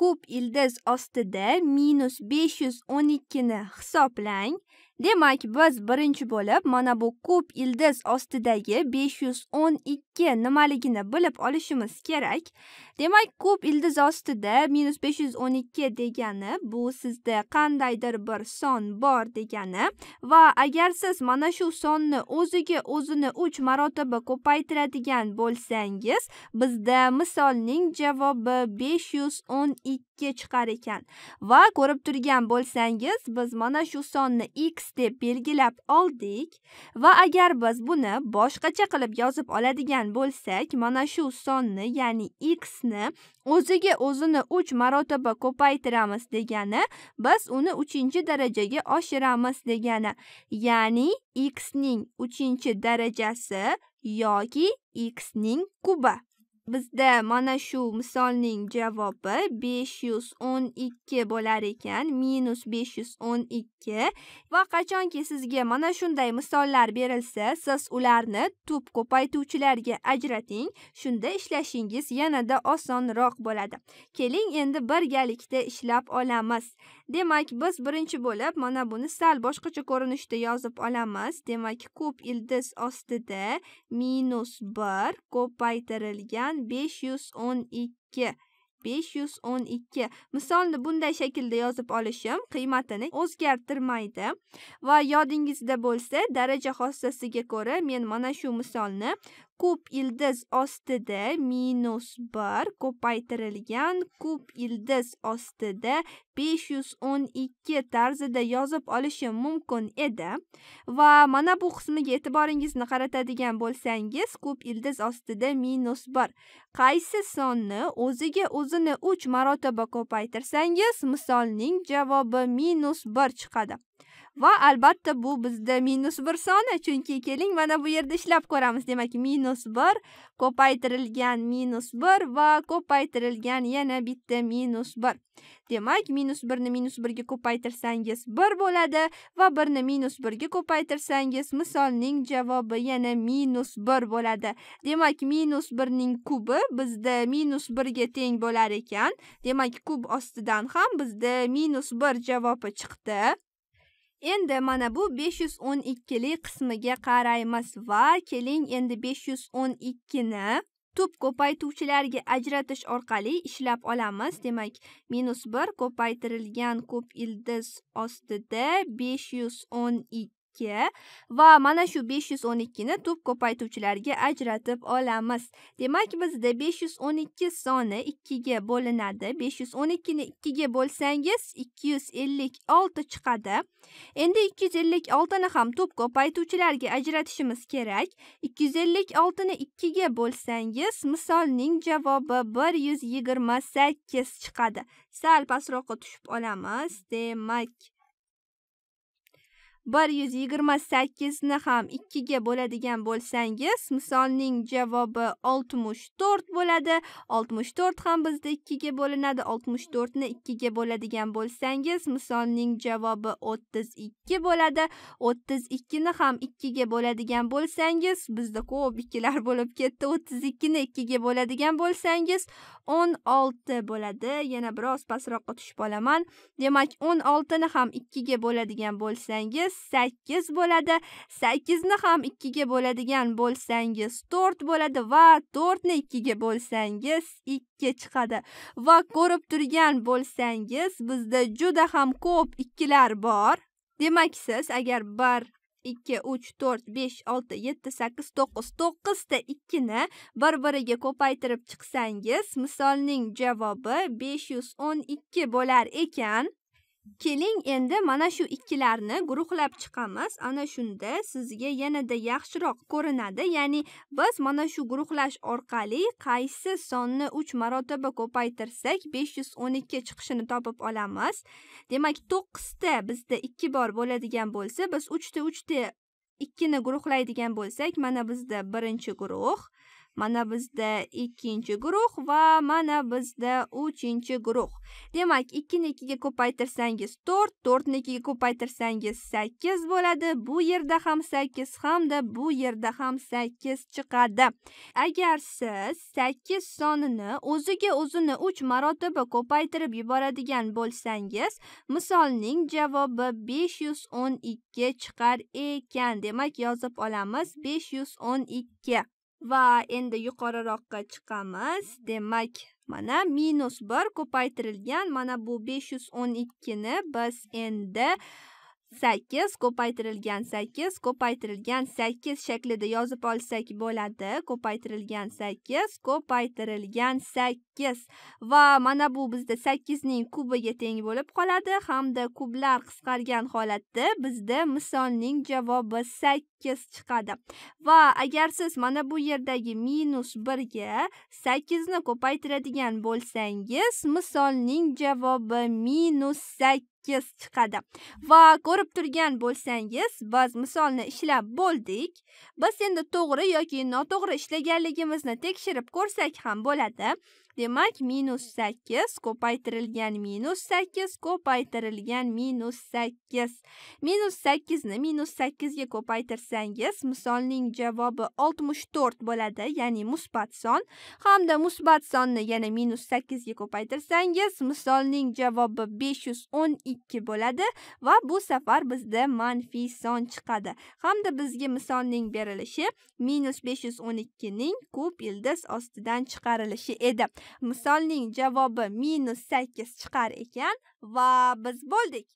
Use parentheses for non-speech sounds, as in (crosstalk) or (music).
kub ildiz ostida minus besh yuz o'n ikkini hisoblang demak biz birinchi bo'lib mana bu ko'p ildiz ostidagi 512 nimaligini bilib olishimiz kerak demak ko'p ildiz ostida minus 512 degani bu sizda qandaydir bir son bor degani va agar siz mana shu sonni o'ziga o'zini 3 marotaba ko'paytiradigan bo'lsangiz bizda misolning javobi 512 chiqar ekan va ko'rib turgan bo'lsangiz biz mana shu sonni x deb belgilab oldik va agar biz buni boshqacha qilib yozib oladigan bo'lsak, mana shu sonni, ya'ni x ni o'ziga o'zini 3 marotaba ko'paytiramiz degani, biz uni 3-darajaga oshiramiz degani. Ya'ni x ning 3-darajasi yoki x ning kubi. Bizda mana shu misolning javobi 512 bo'lar ekan. Minus 512 va qachonki sizga mana shunday misollar berilsa, siz ularni tub ko'paytuvchilarga ajrating. Shunda ishlashingiz yanada osonroq bo'ladi. Keling, endi birgalikda ishlab olamiz. Demak, biz birinchi bo'lib mana buni sal boshqacha ko'rinishda yozib olamiz. Demak, ko'p ildiz ostida minus 1 ko'paytirilgan sakson 512 512 misolni bunday shaklda yozib olishim qiymatini o'zgartirmaydi va yodingizda bo'lsa daraja xossasiga ko'ra men mana shu misolni kub ildiz ostida minus bir ko'paytirilgan kub ildiz ostida 512 tarzida yozib olishi mumkin edi va mana bu qismiga e'tiboringizni qaratadigan bo'lsangiz ko'p ildiz ostida minus bir qaysi sonni o'ziga o'zini 3 marotaba ko'paytirsangiz misolning javobi minus 1 chiqadi va albatta bu bizda minus bir soni chunki keling mana bu yerda ishlab ko'ramiz demak minus bir ko'paytirilgan minus bir va ko'paytirilgan yana bitta minus bir demak minus birni minus birga ko'paytirsangiz bir bo'ladi va birni minus birga ko'paytirsangiz misolning javobi yana minus bir bo'ladi demak minus birning kubi bizda minus birga teng bo'lar ekan demak kub ostidan ham bizda minus bir javobi chiqdi Endi mana bu 512 lik qismiga qaraymiz va keling endi 512 ni tub ko'paytuvchilarga ajratish orqali ishlab olamiz. Demak, minus 1 ko'paytirilgan ko'p ildiz ostida 512 ikki va mana shu besh yuz o'n ikkini tub ko'paytuvchilarga ajratib olamiz demak bizda besh yuz o'n ikki soni ikkiga bo'linadi besh yuz o'n ikkini ikkiga bo'lsangiz ikki yuz ellik olti chiqadi endi ikki yuz ellik oltini ham tub ko'paytuvchilarga ajratishimiz kerak ikki yuz ellik oltini ikkiga bo'lsangiz misolning javobi bir yuz yigirma sakkiz chiqadi sal pastroqqa tushib olamiz demak bir yuz yigirma sakkizni ham ikkiga bo'ladigan bo'lsangiz misolning javobi oltmish to'rt bo'ladi oltmish to'rt ham bizda ikkiga bo'linadi oltmish to'rtni ikkiga bo'ladigan bo'lsangiz misolning javobi o'ttiz ikki bo'ladi o'ttiz ikkini ham ikkiga bo'ladigan bo'lsangiz bizda ko'p ikkilar (laughs) bo'lib ketdi o'ttiz ikkini ikkiga bo'ladigan bo'lsangiz o'n olti bo'ladi yana biroz pastroqqa tushib olaman demak o'n oltini ham ikkiga bo'ladigan bo'lsangiz sakkiz bo'ladi sakkizni ham ikkiga bo'ladigan bo'lsangiz to'rt bo'ladi va to'rtni ikkiga bo'lsangiz ikki chiqadi va ko'rib turgan bo'lsangiz bizda juda ham ko'p ikkilar bor demak siz agar bir ikki uch to'rt besh olti yetti sakkiz to'qqiz to'qqizta ikkini bir biriga ko'paytirib chiqsangiz misolning javobi besh yuz o'n ikki bo'lar ekan keling endi mana shu ikkilarni guruhlab chiqamiz ana shunda sizga yanada yaxshiroq ko'rinadi ya'ni biz mana shu guruhlash orqali qaysi sonni 3 marotaba ko'paytirsak 512 chiqishini topib olamiz demak 9 ta bizda 2 bor bo'ladigan bo'lsa biz 3 ta 3 ta 2 ni guruhlaydigan bo'lsak mana bizda 1 guruh mana bizda ikkinchi guruh va mana bizda uchinchi guruh demak ikkini ikkiga ko'paytirsangiz to'rt to'rtni ikkiga ko'paytirsangiz sakkiz bo'ladi bu yerda ham sakkiz hamda bu yerda ham sakkiz chiqadi agar siz sakkiz sonini o'ziga o'zini uch marotaba ko'paytirib yuboradigan bo'lsangiz misolning javobi besh yuz o'n ikki chiqar ekan demak yozib olamiz besh yuz o'n ikki va endi yuqoriroqqa chiqamiz demak mana minus bir ko'paytirilgan mana bu besh yuz o'n ikkini biz endi sakkiz ko'paytirilgan sakkiz ko'paytirilgan sakkiz shaklida yozib olsak bo'ladi ko'paytirilgan sakkiz ko'paytirilgan sakkiz va mana bu bizda sakkizning kubiga teng bo'lib qoladi hamda kublar qisqargan holatda bizda misolning javobi sakkiz chiqadi va agar siz mana bu yerdagi minus birga sakkizni ko'paytiradigan bo'lsangiz misolning javobi minus sakkiz sakkiz chiqadi va ko'rib turgan bo'lsangiz biz misolni ishlab bo'ldik biz endi to'g'ri yoki noto'g'ri ishlaganligimizni tekshirib ko'rsak ham bo'ladi demak minus sakkiz ko'paytirilgan minus sakkiz ko'paytirilgan minus sakkiz minus sakkizni minus sakkizga ko'paytirsangiz misolning javobi oltmish to'rt bo'ladi ya'ni musbat son hamda musbat sonni yana minus sakkizga ko'paytirsangiz misolning javobi besh yuz o'n ikki bo'ladi va bu safar bizda manfiy son chiqadi hamda bizga misolning berilishi minus besh yuz o'n ikkining kub ildiz ostidan chiqarilishi edi misolning javobi minus sakkiz chiqar ekan va biz bo'ldik